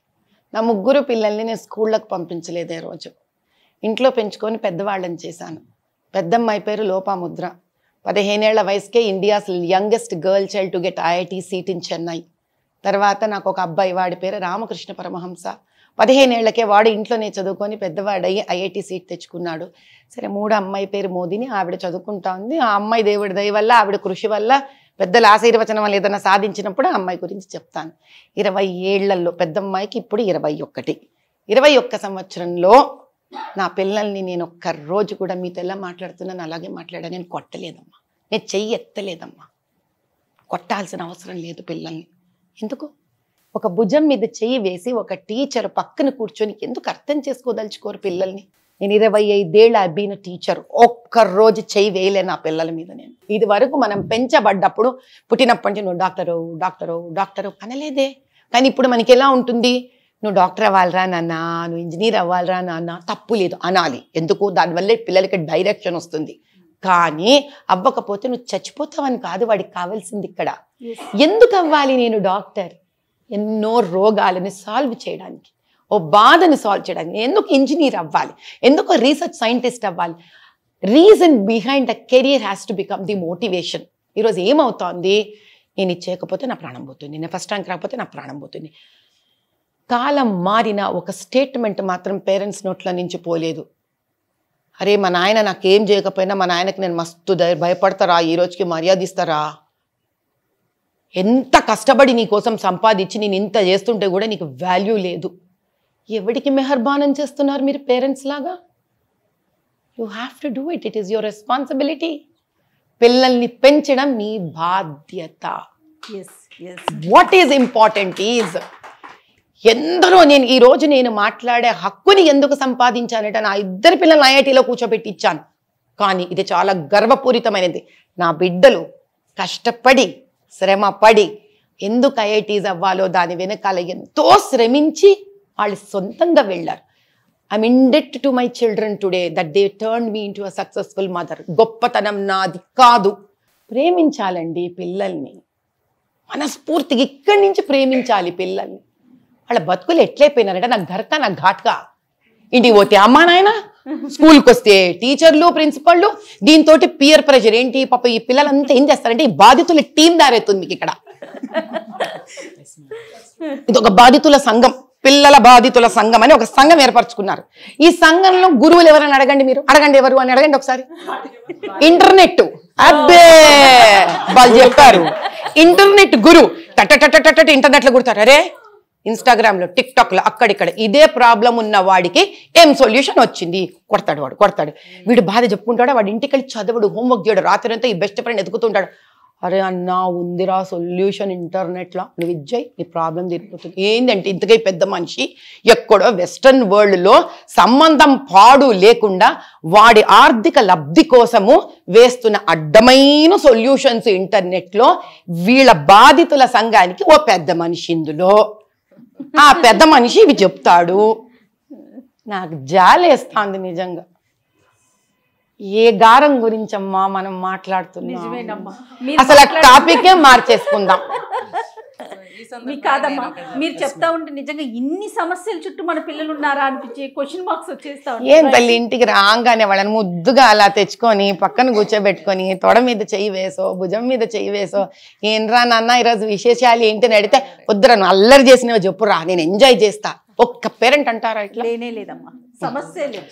నా ముగ్గురు పిల్లల్ని నేను స్కూళ్ళకు పంపించలేదే రోజు ఇంట్లో పెంచుకొని పెద్దవాళ్ళని చేశాను పెద్దమ్మాయి పేరు లోపాముద్ర పదిహేనేళ్ల వయసుకే India's youngest girl child to get IIT seat in Chennai తర్వాత నాకు ఒక అబ్బాయి వాడి పేరు రామకృష్ణ పరమహంస పదిహేనేళ్లకే వాడు ఇంట్లోనే చదువుకొని పెద్దవాడయ్యి ఐఐటి సీట్ తెచ్చుకున్నాడు సరే మూడో అమ్మాయి పేరు మోదీని ఆవిడ చదువుకుంటా ఉంది ఆ అమ్మాయి దేవుడి దయ వల్ల ఆవిడ కృషి వల్ల పెద్దల ఆశీర్వచనం వల్ల ఏదైనా సాధించినప్పుడు ఆ అమ్మాయి గురించి చెప్తాను ఇరవై ఏళ్లలో పెద్దమ్మాయికి ఇప్పుడు ఇరవై ఒక్కటి ఇరవై ఒక్క సంవత్సరంలో నా పిల్లల్ని నేను ఒక్క రోజు కూడా మీతో ఎలా మాట్లాడుతున్నాను అలాగే మాట్లాడా నేను కొట్టలేదమ్మా నేను చెయ్యి ఎత్తలేదమ్మా కొట్టాల్సిన అవసరం లేదు పిల్లల్ని ఎందుకు ఒక భుజం మీద చెయ్యి వేసి ఒక టీచర్ పక్కన కూర్చొని ఎందుకు అర్థం చేసుకోదలుచుకోరు పిల్లల్ని నేను ఇరవై ఐదేళ్ళు ఐ బీన్ టీచర్ ఒక్కరోజు చేయి వేయలే నా పిల్లల మీద నేను ఇది వరకు మనం పెంచబడ్డప్పుడు పుట్టినప్పటి నుంచి నువ్వు డాక్టరు డాక్టరు డాక్టరు అనలేదే కానీ ఇప్పుడు మనకి ఎలా ఉంటుంది నువ్వు డాక్టర్ అవ్వాలరా నాన్న నువ్వు ఇంజనీర్ అవ్వాలరా నాన్న తప్పు లేదు అనాలి ఎందుకు దానివల్లే పిల్లలకి డైరెక్షన్ వస్తుంది కానీ అవ్వకపోతే నువ్వు చచ్చిపోతావని కాదు వాడికి కావాల్సింది ఇక్కడ ఎందుకు అవ్వాలి నేను డాక్టర్ ఎన్నో రోగాలని సాల్వ్ చేయడానికి ఓ బాధని సాల్వ్ చేయడానికి ఎందుకు ఇంజనీర్ అవ్వాలి ఎందుకు రీసెర్చ్ సైంటిస్ట్ అవ్వాలి reason behind the career has to become the motivation ఈరోజు ఏమవుతోంది నేను ఇచ్చేయకపోతే నా ప్రాణం పోతుంది నేను ఫస్ట్ ర్యాంక్ రాకపోతే నా ప్రాణం పోతుంది కాలం మారిన ఒక స్టేట్మెంట్ మాత్రం పేరెంట్స్ నోట్ల నుంచి పోలేదు అరే మా నాయన నాకేం చేయకపోయినా మా నాయనకి నేను మస్తు భయపడతారా ఈ రోజుకి మర్యాద ఇస్తారా ఎంత కష్టపడి నీ కోసం సంపాదించి నేను ఇంత చేస్తుంటే కూడా నీకు వాల్యూ లేదు ఎవరికి మెహర్బానం చేస్తున్నారు మీరు పేరెంట్స్ లాగా you have to do it it is your responsibility పిల్లల్ని పెంచడం మీ బాధ్యత వాట్ ఈజ్ ఇంపార్టెంట్ ఈజ్ ఎందరో నేను ఈ రోజు నేను మాట్లాడే హక్కుని ఎందుకు సంపాదించానంటే నా ఇద్దరు పిల్లల్ని ఐఐటీలో ఇచ్చాను కానీ ఇది చాలా గర్వపూరితమైనది నా బిడ్డలు కష్టపడి శ్రమ పడి ఎందుకు ఐఐటీస్ అవ్వాలో దాని వెనకాల ఎంతో శ్రమించి వాళ్ళు సొంతంగా వెళ్ళారు I'm indebted to my children today that they turn me into a successful mother గొప్పతనం నాది కాదు ప్రేమించాలండి పిల్లల్ని మనస్ఫూర్తిగా ఇక్కడి నుంచి ప్రేమించాలి పిల్లల్ని వాళ్ళ బతుకులు ఎట్లయిపోయినారంటే నాకు ఘర్త నాకు ఘాట్గా ఇంటికి పోతే అమ్మా నాయన స్కూల్కి వస్తే టీచర్లు ప్రిన్సిపళ్ళు దీంతో పియర్ ప్రెషర్ ఏంటి పాప ఈ పిల్లలంతా ఏం చేస్తారంటే ఈ బాధితుల టీం దారైతుంది మీకు ఇక్కడ ఇది ఒక బాధితుల సంఘం పిల్లల బాధితుల సంఘం అని ఒక సంఘం ఏర్పరచుకున్నారు ఈ సంఘంలో గురువులు ఎవరని అడగండి మీరు అడగండి ఎవరు అని అడగండి ఒకసారి ఇంటర్నెట్ అబ్బే వాళ్ళు చెప్పారు ఇంటర్నెట్ గురువు టట్ ఇంటర్నెట్ లో కుడతారు అరే లో టిక్ టాక్ లో అక్కడిక్కడ ఇదే ప్రాబ్లం ఉన్న వాడికి ఏం సొల్యూషన్ వచ్చింది కొడతాడు వాడు కొడతాడు వీడు బాధ చెప్పుకుంటాడు వాడు ఇంటికి వెళ్ళి చదవడు హోంవర్క్ చేయడు రాత్రి అంతా ఈ బెస్ట్ ఫ్రెండ్ ఎదుగుతుంటాడు అరే అన్నా ఉందిరా సొల్యూషన్ ఇంటర్నెట్లో నువ్వు ఇజ్జయ్ నీ ప్రాబ్లం తీరిపోతుంది ఏంటంటే ఇంతకై పెద్ద మనిషి ఎక్కడో వెస్ట్రన్ వరల్డ్లో సంబంధం పాడు లేకుండా వాడి ఆర్థిక లబ్ధి కోసము వేస్తున్న అడ్డమైన సొల్యూషన్స్ ఇంటర్నెట్లో వీళ్ళ బాధితుల సంఘానికి ఓ పెద్ద మనిషి ఇందులో ఆ పెద్ద మనిషి ఇవి చెప్తాడు నాకు జాలేస్తాంది నిజంగా ఏ గారం గురించమ్మా మనం మాట్లాడుతున్నాం అసలు టాపికే మార్చేసుకుందాం కాదమ్మా మీరు చెప్తా ఉంటే నిజంగా ఇన్ని సమస్యల చుట్టూ మన పిల్లలు ఉన్నారా అనిపించి క్వశ్చన్ బాక్స్ వచ్చేస్తా ఏం తల్లి ఇంటికి రాగానే వాళ్ళని ముద్దుగా అలా తెచ్చుకొని పక్కన కూర్చోబెట్టుకొని తొడ మీద చెయ్యి వేసో భుజం మీద చెయ్యి వేసో రా నాన్న ఈరోజు విశేషాలు ఏంటి అని అడిగితే వద్దురాను అల్లరి చేసినవి చెప్పురా నేను ఎంజాయ్ చేస్తా ఒక్క పేరెంట్ అంటారా ఇట్లా లేనే లేదమ్మా సమస్య లేదు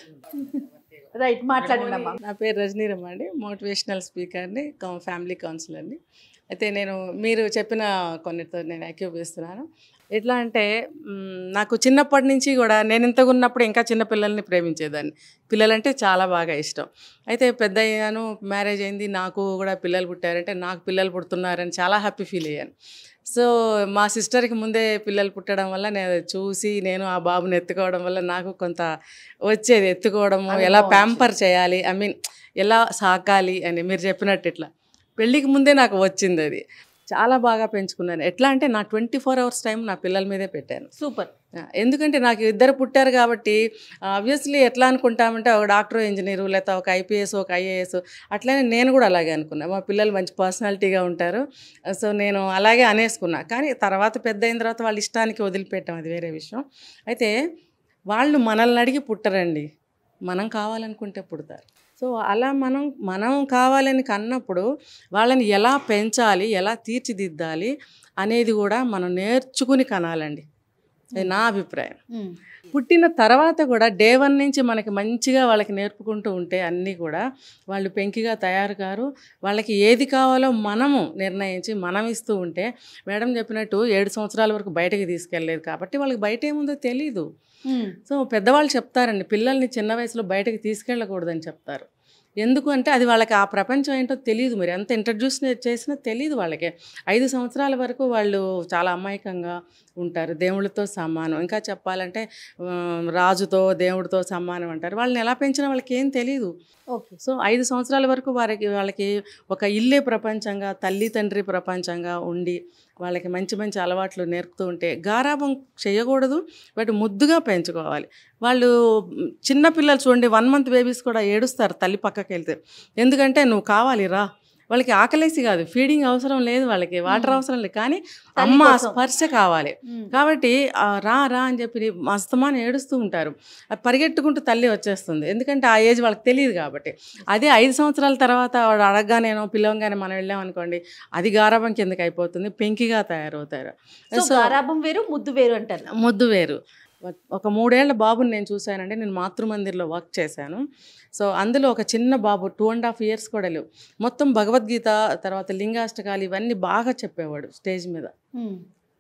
రైట్ మాట్లాడండి నా పేరు రజనీరమ్మ అండి మోటివేషనల్ స్పీకర్ని ఫ్యామిలీ కౌన్సిలర్ని అయితే నేను మీరు చెప్పిన కొన్నిటితో నేను చేస్తున్నాను ఎట్లా అంటే నాకు చిన్నప్పటి నుంచి కూడా నేను ఇంతగా ఉన్నప్పుడు ఇంకా చిన్న పిల్లల్ని ప్రేమించేదాన్ని పిల్లలంటే చాలా బాగా ఇష్టం అయితే పెద్ద అయ్యాను మ్యారేజ్ అయింది నాకు కూడా పిల్లలు పుట్టారంటే నాకు పిల్లలు పుడుతున్నారని చాలా హ్యాపీ ఫీల్ అయ్యాను సో మా సిస్టర్కి ముందే పిల్లలు పుట్టడం వల్ల నేను చూసి నేను ఆ బాబుని ఎత్తుకోవడం వల్ల నాకు కొంత వచ్చేది ఎత్తుకోవడము ఎలా ప్యాంపర్ చేయాలి ఐ మీన్ ఎలా సాకాలి అని మీరు చెప్పినట్టు ఇట్లా పెళ్ళికి ముందే నాకు వచ్చింది అది చాలా బాగా పెంచుకున్నాను ఎట్లా అంటే నా ట్వంటీ ఫోర్ అవర్స్ టైం నా పిల్లల మీదే పెట్టాను సూపర్ ఎందుకంటే నాకు ఇద్దరు పుట్టారు కాబట్టి ఆబ్వియస్లీ ఎట్లా అనుకుంటామంటే ఒక డాక్టర్ ఇంజనీరు లేకపోతే ఒక ఐపీఎస్ ఒక ఐఏఎస్ అట్లనే నేను కూడా అలాగే అనుకున్నాను మా పిల్లలు మంచి పర్సనాలిటీగా ఉంటారు సో నేను అలాగే అనేసుకున్నా కానీ తర్వాత పెద్ద అయిన తర్వాత వాళ్ళ ఇష్టానికి వదిలిపెట్టాం అది వేరే విషయం అయితే వాళ్ళు మనల్ని అడిగి పుట్టరండి మనం కావాలనుకుంటే పుడతారు సో అలా మనం మనం కావాలని కన్నప్పుడు వాళ్ళని ఎలా పెంచాలి ఎలా తీర్చిదిద్దాలి అనేది కూడా మనం నేర్చుకుని కనాలండి అది నా అభిప్రాయం పుట్టిన తర్వాత కూడా డే వన్ నుంచి మనకి మంచిగా వాళ్ళకి నేర్పుకుంటూ ఉంటే అన్నీ కూడా వాళ్ళు పెంకిగా తయారు కారు వాళ్ళకి ఏది కావాలో మనము నిర్ణయించి మనం ఇస్తూ ఉంటే మేడం చెప్పినట్టు ఏడు సంవత్సరాల వరకు బయటకి తీసుకెళ్ళలేదు కాబట్టి వాళ్ళకి బయట ఏముందో తెలీదు సో పెద్దవాళ్ళు చెప్తారండి పిల్లల్ని చిన్న వయసులో బయటకు తీసుకెళ్ళకూడదని చెప్తారు ఎందుకు అంటే అది వాళ్ళకి ఆ ప్రపంచం ఏంటో తెలియదు మరి ఎంత ఇంట్రడ్యూస్ చేసినా తెలియదు వాళ్ళకి ఐదు సంవత్సరాల వరకు వాళ్ళు చాలా అమాయకంగా ఉంటారు దేవుళ్ళతో సమానం ఇంకా చెప్పాలంటే రాజుతో దేవుడితో సమానం అంటారు వాళ్ళని ఎలా పెంచినా వాళ్ళకి ఏం తెలియదు ఓకే సో ఐదు సంవత్సరాల వరకు వారికి వాళ్ళకి ఒక ఇల్లే ప్రపంచంగా తల్లి తండ్రి ప్రపంచంగా ఉండి వాళ్ళకి మంచి మంచి అలవాట్లు నేర్పుతూ ఉంటే గారాబం చేయకూడదు బట్ ముద్దుగా పెంచుకోవాలి వాళ్ళు చిన్నపిల్లలు చూడండి వన్ మంత్ బేబీస్ కూడా ఏడుస్తారు తల్లి పక్కకి వెళ్తే ఎందుకంటే నువ్వు కావాలి రా వాళ్ళకి ఆకలేసి కాదు ఫీడింగ్ అవసరం లేదు వాళ్ళకి వాటర్ అవసరం లేదు కానీ అమ్మ స్పర్శ కావాలి కాబట్టి రా రా అని చెప్పి మస్తమాన ఏడుస్తూ ఉంటారు పరిగెట్టుకుంటూ తల్లి వచ్చేస్తుంది ఎందుకంటే ఆ ఏజ్ వాళ్ళకి తెలియదు కాబట్టి అదే ఐదు సంవత్సరాల తర్వాత వాడు అడగగానేనో పిల్లవంగానే మనం వెళ్ళాం అనుకోండి అది గారాభం కిందకి అయిపోతుంది పెంకిగా తయారవుతారు సో గారాభం వేరు ముద్దు వేరు అంటారు ముద్దు వేరు ఒక మూడేళ్ల బాబుని నేను చూశానండి నేను మాతృమందిర్లో వర్క్ చేశాను సో అందులో ఒక చిన్న బాబు టూ అండ్ హాఫ్ ఇయర్స్ కూడా లేవు మొత్తం భగవద్గీత తర్వాత లింగాష్టకాలు ఇవన్నీ బాగా చెప్పేవాడు స్టేజ్ మీద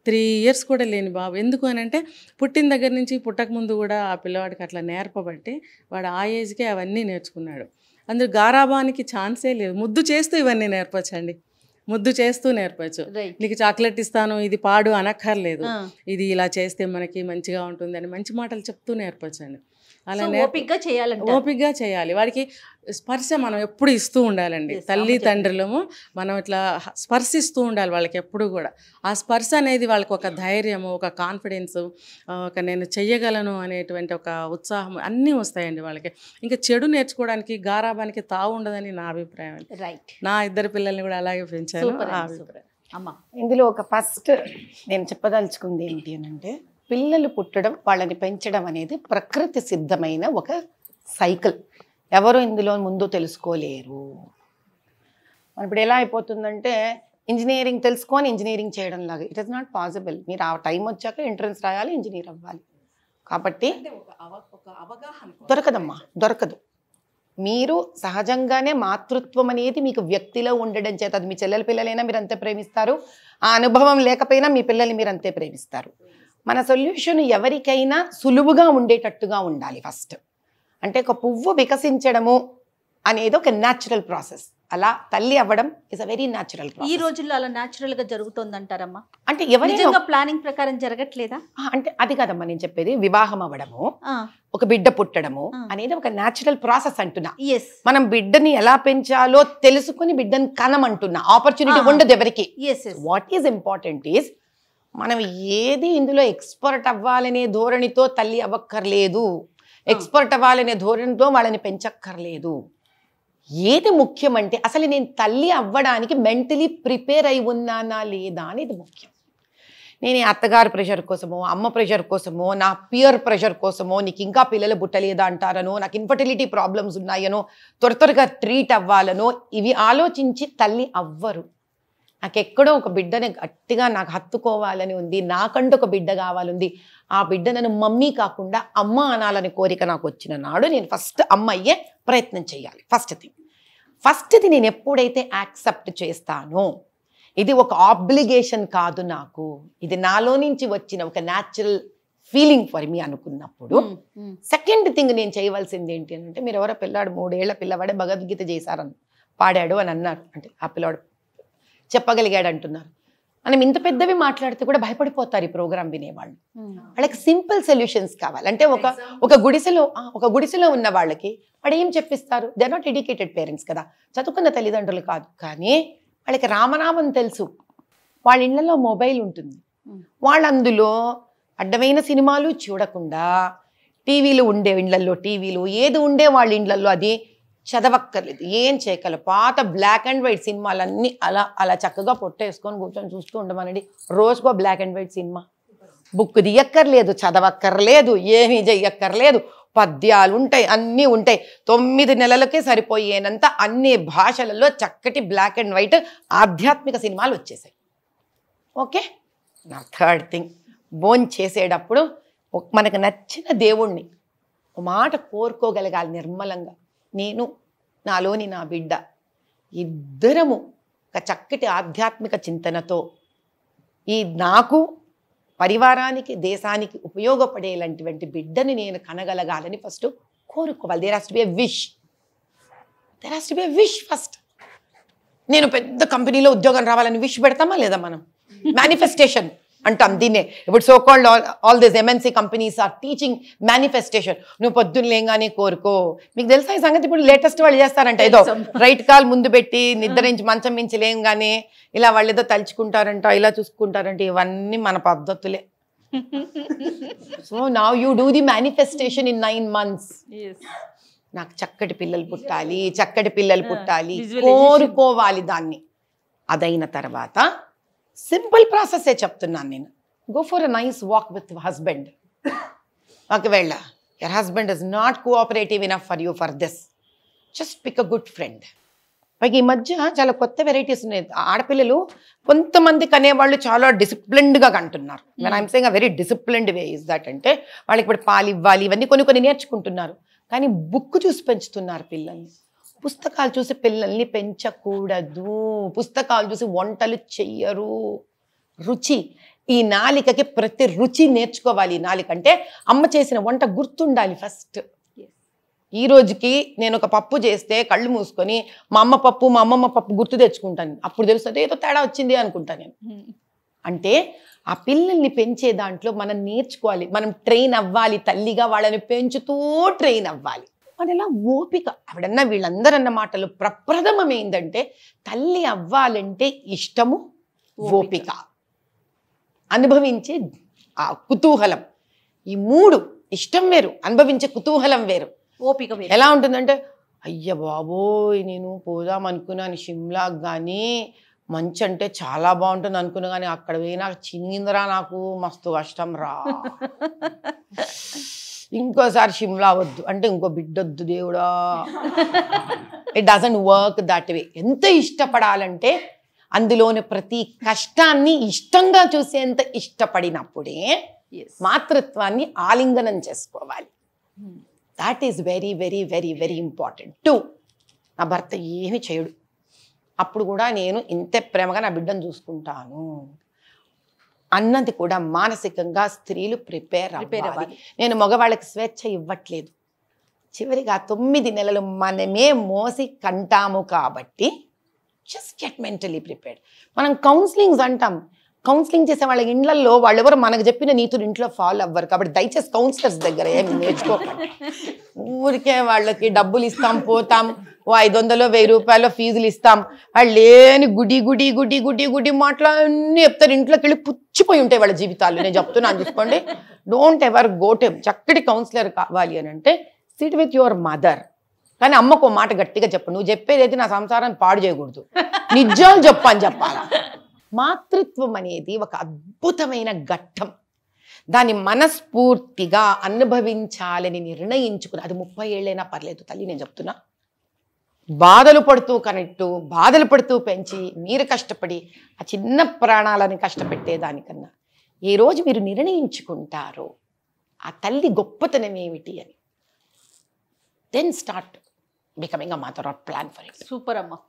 త్రీ ఇయర్స్ కూడా లేని బాబు ఎందుకు అని అంటే పుట్టిన దగ్గర నుంచి పుట్టక ముందు కూడా ఆ పిల్లవాడికి అట్లా నేర్పబట్టి వాడు ఆ ఏజ్కే అవన్నీ నేర్చుకున్నాడు అందులో గారాబానికి ఛాన్సే లేదు ముద్దు చేస్తూ ఇవన్నీ నేర్పచ్చండి ముద్దు చేస్తూ నేర్పచ్చు నీకు చాక్లెట్ ఇస్తాను ఇది పాడు అనక్కర్లేదు ఇది ఇలా చేస్తే మనకి మంచిగా ఉంటుందని మంచి మాటలు చెప్తూ నేర్పచ్చు అండి అలా ఓపిక్గా చేయాలండి ఓపిక్గా చేయాలి వాడికి స్పర్శ మనం ఎప్పుడు ఇస్తూ ఉండాలండి తల్లి తండ్రులము మనం ఇట్లా స్పర్శిస్తూ ఉండాలి వాళ్ళకి ఎప్పుడు కూడా ఆ స్పర్శ అనేది వాళ్ళకి ఒక ధైర్యము ఒక కాన్ఫిడెన్స్ ఒక నేను చెయ్యగలను అనేటువంటి ఒక ఉత్సాహం అన్నీ వస్తాయండి వాళ్ళకి ఇంకా చెడు నేర్చుకోవడానికి గారాబానికి తావు ఉండదని నా అభిప్రాయం రైట్ నా ఇద్దరు పిల్లల్ని కూడా అలాగే పెంచాను అమ్మ ఇందులో ఒక ఫస్ట్ నేను చెప్పదలుచుకుంది ఏంటి అని అంటే పిల్లలు పుట్టడం వాళ్ళని పెంచడం అనేది ప్రకృతి సిద్ధమైన ఒక సైకిల్ ఎవరు ఇందులో ముందు తెలుసుకోలేరు మన ఇప్పుడు ఎలా అయిపోతుందంటే ఇంజనీరింగ్ తెలుసుకొని ఇంజనీరింగ్ చేయడం లాగా ఇట్ ఇస్ నాట్ పాసిబుల్ మీరు ఆ టైం వచ్చాక ఎంట్రన్స్ రాయాలి ఇంజనీర్ అవ్వాలి కాబట్టి దొరకదమ్మా దొరకదు మీరు సహజంగానే మాతృత్వం అనేది మీకు వ్యక్తిలో ఉండడం చేత అది మీ చెల్లెల పిల్లలైనా మీరు అంతే ప్రేమిస్తారు ఆ అనుభవం లేకపోయినా మీ పిల్లల్ని మీరు అంతే ప్రేమిస్తారు మన సొల్యూషన్ ఎవరికైనా సులువుగా ఉండేటట్టుగా ఉండాలి ఫస్ట్ అంటే ఒక పువ్వు వికసించడము అనేది ఒక న్యాచురల్ ప్రాసెస్ అలా తల్లి అవ్వడం ఇస్ అ వెరీ న్యాచురల్ ఈ రోజుల్లో అలా న్యాచురల్ గా జరుగుతుంది అంటారమ్మా అంటే ఎవరైనా ప్లానింగ్ ప్రకారం జరగట్లేదా అంటే అది కాదమ్మా నేను చెప్పేది వివాహం అవ్వడము ఒక బిడ్డ పుట్టడము అనేది ఒక న్యాచురల్ ప్రాసెస్ అంటున్నా మనం బిడ్డని ఎలా పెంచాలో తెలుసుకుని బిడ్డని కనమంటున్నా ఆపర్చునిటీ ఉండదు ఎవరికి వాట్ ఈస్ ఇంపార్టెంట్ ఈస్ మనం ఏది ఇందులో ఎక్స్పర్ట్ అవ్వాలనే ధోరణితో తల్లి అవ్వక్కర్లేదు ఎక్స్పర్ట్ అవ్వాలనే ధోరణితో వాళ్ళని పెంచక్కర్లేదు ఏది ముఖ్యమంటే అసలు నేను తల్లి అవ్వడానికి మెంటలీ ప్రిపేర్ అయి ఉన్నానా లేదా అనేది ముఖ్యం నేను అత్తగారి ప్రెషర్ కోసమో అమ్మ ప్రెషర్ కోసమో నా పియర్ ప్రెషర్ కోసమో నీకు ఇంకా పిల్లలు పుట్టలేదా అంటారనో నాకు ఇన్ఫర్టిలిటీ ప్రాబ్లమ్స్ ఉన్నాయనో త్వర త్వరగా ట్రీట్ అవ్వాలనో ఇవి ఆలోచించి తల్లి అవ్వరు నాకెక్కడో ఒక బిడ్డని గట్టిగా నాకు హత్తుకోవాలని ఉంది నాకంటూ ఒక బిడ్డ కావాలంది ఆ బిడ్డ నన్ను మమ్మీ కాకుండా అమ్మ అనాలని కోరిక నాకు వచ్చిన నాడు నేను ఫస్ట్ అమ్మ అయ్యే ప్రయత్నం చేయాలి ఫస్ట్ థింగ్ ఫస్ట్ నేను ఎప్పుడైతే యాక్సెప్ట్ చేస్తానో ఇది ఒక ఆబ్లిగేషన్ కాదు నాకు ఇది నాలో నుంచి వచ్చిన ఒక న్యాచురల్ ఫీలింగ్ ఫర్ మీ అనుకున్నప్పుడు సెకండ్ థింగ్ నేను చేయవలసింది ఏంటి అంటే మీరు ఎవరో పిల్లాడు మూడేళ్ల పిల్లవాడే భగవద్గీత చేశారని పాడాడు అని అన్నారు అంటే ఆ పిల్లవాడు చెప్పగలిగాడు అంటున్నారు మనం ఇంత పెద్దవి మాట్లాడితే కూడా భయపడిపోతారు ఈ ప్రోగ్రామ్ వినేవాళ్ళు వాళ్ళకి సింపుల్ సొల్యూషన్స్ కావాలి అంటే ఒక ఒక గుడిసెలో ఒక గుడిసెలో ఉన్న వాళ్ళకి వాడు ఏం చెప్పిస్తారు దే నాట్ ఎడ్యుకేటెడ్ పేరెంట్స్ కదా చదువుకున్న తల్లిదండ్రులు కాదు కానీ వాళ్ళకి రామనామం తెలుసు వాళ్ళ ఇళ్లలో మొబైల్ ఉంటుంది వాళ్ళందులో అడ్డమైన సినిమాలు చూడకుండా టీవీలు ఉండే ఇండ్లల్లో టీవీలు ఏది ఉండే వాళ్ళ ఇండ్లల్లో అది చదవక్కర్లేదు ఏం చేయగలరు పాత బ్లాక్ అండ్ వైట్ సినిమాలన్నీ అలా అలా చక్కగా పొట్టేసుకొని కూర్చొని చూస్తూ ఉండమనండి రోజుకో black and white cinema book తీయక్కర్లేదు చదవక్కర్లేదు ఏమీ చెయ్యక్కర్లేదు పద్యాలు ఉంటాయి అన్నీ ఉంటాయి తొమ్మిది నెలలకే సరిపోయేనంత అన్ని భాషలలో చక్కటి బ్లాక్ అండ్ వైట్ ఆధ్యాత్మిక సినిమాలు వచ్చేసాయి ఓకే నా థర్డ్ థింగ్ బోన్ చేసేటప్పుడు మనకు నచ్చిన దేవుణ్ణి మాట కోరుకోగలగాలి నిర్మలంగా నేను నాలోని నా బిడ్డ ఇద్దరము ఒక చక్కటి ఆధ్యాత్మిక చింతనతో ఈ నాకు పరివారానికి దేశానికి ఉపయోగపడేలాంటివంటి బిడ్డని నేను కనగలగాలని ఫస్ట్ కోరుకోవాలి there has to be a wish there has to be a wish first నేను పెద్ద కంపెనీలో ఉద్యోగం రావాలని విష్ పెడతామా లేదా మనం మేనిఫెస్టేషన్ అంటాం దీన్నే ఇప్పుడు called all all this MNC companies are teaching manifestation నువ్వు పొద్దున్న లేగానే కోరుకో మీకు తెలుసా ఈ సంగతి ఇప్పుడు లేటెస్ట్ వాళ్ళు చేస్తారంట ఏదో రైట్ కాల్ ముందు పెట్టి నిద్రించి మంచం మించి లేంగానే ఇలా వాళ్ళు ఏదో తలుచుకుంటారంట ఇలా చూసుకుంటారంట ఇవన్నీ మన పద్ధతులే సో నా you do the manifestation in nine months నాకు చక్కటి పిల్లలు పుట్టాలి చక్కటి పిల్లలు పుట్టాలి కోరుకోవాలి దాన్ని అదైన తర్వాత సింపుల్ ప్రాసెసే చెప్తున్నాను నేను go for a nice walk with husband ఒకవేళ your husband is not cooperative in for you for this just pick a good friend పైకి ఈ మధ్య చాలా కొత్త వెరైటీస్ ఉన్నాయి ఆడపిల్లలు కొంతమంది కనేవాళ్ళు చాలా డిసిప్లిన్డ్గా కంటున్నారు మన I'm saying very disciplined way is that అంటే వాళ్ళకి ఇప్పుడు పాలు ఇవ్వాలి ఇవన్నీ కొన్ని కొన్ని నేర్చుకుంటున్నారు కానీ బుక్ చూసి పెంచుతున్నారు పిల్లల్ని పుస్తకాలు చూసి పిల్లల్ని పెంచకూడదు పుస్తకాలు చూసి వంటలు చెయ్యరు రుచి ఈ నాలికకి ప్రతి రుచి నేర్చుకోవాలి ఈ నాలిక అంటే అమ్మ చేసిన వంట గుర్తుండాలి ఫస్ట్ ఈ రోజుకి నేను ఒక పప్పు చేస్తే కళ్ళు మూసుకొని మా అమ్మ పప్పు మా అమ్మమ్మ పప్పు గుర్తు తెచ్చుకుంటాను అప్పుడు తెలుస్తుంది ఏదో తేడా వచ్చింది అనుకుంటాను నేను hmm. అంటే ఆ పిల్లల్ని పెంచే దాంట్లో మనం నేర్చుకోవాలి మనం ట్రైన్ అవ్వాలి తల్లిగా వాళ్ళని పెంచుతూ ట్రైన్ అవ్వాలి మరి ఎలా ఓపిక ఆవిడన్న వీళ్ళందరన్న మాటలు ప్రప్రథమం ఏంటంటే తల్లి అవ్వాలంటే ఇష్టము ఓపిక అనుభవించే ఆ కుతూహలం ఈ మూడు ఇష్టం వేరు అనుభవించే కుతూహలం వేరు ఓపిక ఎలా ఉంటుందంటే అయ్య బాబోయ్ నేను పోదాం అనుకున్నాను షిమ్లాకి కానీ మంచి అంటే చాలా బాగుంటుంది అనుకున్నా కానీ అక్కడ పోయినా చిన్నిందిరా నాకు మస్తు కష్టం రా ఇంకోసారి షిమ్లా వద్దు అంటే ఇంకో బిడ్డ వద్దు దేవుడా it doesn't work that way ఎంత ఇష్టపడాలంటే అందులోని ప్రతి కష్టాన్ని ఇష్టంగా చూసేంత ఇష్టపడినప్పుడే మాతృత్వాన్ని ఆలింగనం చేసుకోవాలి that is very very very very important too నా భర్త ఏమి చేయడు అప్పుడు కూడా నేను ఇంత ప్రేమగా నా బిడ్డను చూసుకుంటాను అన్నది కూడా మానసికంగా స్త్రీలు ప్రిపేర్ అవ్వాలి నేను మగవాళ్ళకి స్వేచ్ఛ ఇవ్వట్లేదు చివరిగా తొమ్మిది నెలలు మనమే మోసి కంటాము కాబట్టి జస్ట్ గెట్ మెంటలీ ప్రిపేర్డ్ మనం కౌన్సిలింగ్స్ అంటాం కౌన్సిలింగ్ చేసే వాళ్ళ ఇండ్లలో వాళ్ళెవరు మనకు చెప్పిన నీతులు ఇంట్లో ఫాలో అవ్వరు కాబట్టి దయచేసి కౌన్సిలర్స్ దగ్గర ఏమి నేర్చుకోకండి ఊరికే వాళ్ళకి డబ్బులు ఇస్తాం పోతాం ఓ ఐదు వందలు వెయ్యి రూపాయలు ఫీజులు ఇస్తాం వాళ్ళు లేని గుడి గుడి గుడి గుడి గుడి మాటలు అన్నీ చెప్తారు ఇంట్లోకి వెళ్ళి పుచ్చిపోయి ఉంటాయి వాళ్ళ జీవితాలు నేను చెప్తున్నాను చూసుకోండి డోంట్ ఎవర్ గోటెమ్ చక్కటి కౌన్సిలర్ కావాలి అని అంటే సిట్ విత్ యువర్ మదర్ కానీ అమ్మకు మాట గట్టిగా చెప్పు నువ్వు చెప్పేది అయితే నా సంసారాన్ని పాడు చేయకూడదు నిజాలు చెప్పని చెప్పాలా మాతృత్వం అనేది ఒక అద్భుతమైన ఘట్టం దాన్ని మనస్ఫూర్తిగా అనుభవించాలని నిర్ణయించుకుని అది ముప్పై ఏళ్ళైనా పర్లేదు తల్లి నేను చెప్తున్నా బాధలు పడుతూ కనెట్టు బాధలు పడుతూ పెంచి మీరు కష్టపడి ఆ చిన్న ప్రాణాలను కష్టపెట్టేదానికన్నా ఏ రోజు మీరు నిర్ణయించుకుంటారో ఆ తల్లి గొప్పతనం ఏమిటి అని then start becoming a mother of plan for it super అమ్మా